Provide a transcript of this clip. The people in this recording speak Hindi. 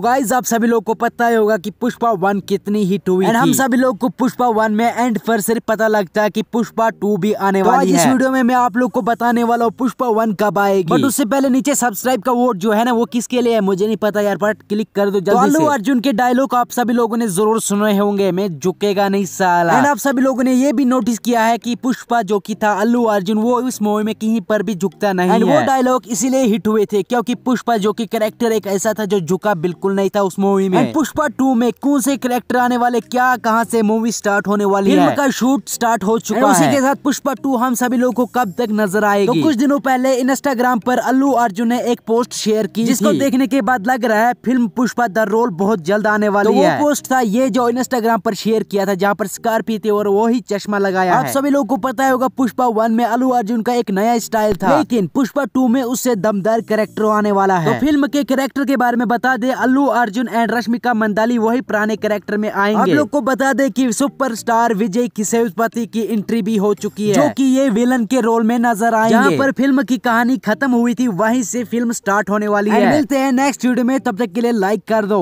गाइज तो आप सभी लोग को पता ही होगा कि पुष्पा वन कितनी हिट हुई एंड हम सभी लोग को पुष्पा वन में एंड पर सिर्फ पता लगता है कि पुष्पा टू भी आने तो वाली है इस वीडियो में मैं आप लोग को बताने वाला हूँ पुष्पा वन कब आएगी बट उससे पहले नीचे सब्सक्राइब का वोट जो है ना वो किसके लिए है मुझे नहीं पता यार बट क्लिक कर दो जल्दी अल्लू तो अर्जुन के डायलॉग आप सभी लोगों ने जरूर सुने होंगे मैं झुकेगा नहीं साल एंड आप सभी लोगों ने ये भी नोटिस किया है की पुष्पा जो की था अल्लू अर्जुन वो इस मूवी में कहीं पर भी झुकता नहीं वो डायलॉग इसीलिए हिट हुए थे क्योंकि पुष्पा जो की कैरेक्टर एक ऐसा था जो झुका बिल्कुल बिल्कुल नहीं था उस मूवी में पुष्पा टू में कौन से करेक्टर आने वाले क्या कहाँ से मूवी स्टार्ट होने वाली है का शूट स्टार्ट हो चुका है उसी के साथ पुष्पा टू हम सभी लोगों को कब तक नजर आएगी तो कुछ दिनों पहले इंस्टाग्राम पर अल्लू अर्जुन ने एक पोस्ट शेयर की जिसको देखने के बाद लग रहा है फिल्म पुष्पा द रोल बहुत जल्द आने तो वाली है पोस्ट था ये जो इंस्टाग्राम पर शेयर किया था जहाँ पर स्कॉर्पियो थे और वो ही चश्मा लगाया आप सभी लोगों को पता होगा पुष्पा वन में अल्लू अर्जुन का एक नया स्टाइल था लेकिन पुष्पा टू में उससे दमदार कैरेक्टर आने वाला तो है फिल्म के कैरेक्टर के बारे में बता दे अल्लू अल्लू अर्जुन एंड रश्मिका मंदाली वही पुराने कैरेक्टर में आएंगे आप लोग को बता दें कि सुपरस्टार विजय सेवपति की एंट्री भी हो चुकी है जो कि ये विलन के रोल में नजर आएंगे यहाँ पर फिल्म की कहानी खत्म हुई थी वहीं से फिल्म स्टार्ट होने वाली है मिलते हैं नेक्स्ट वीडियो में तब तक के लिए लाइक कर दो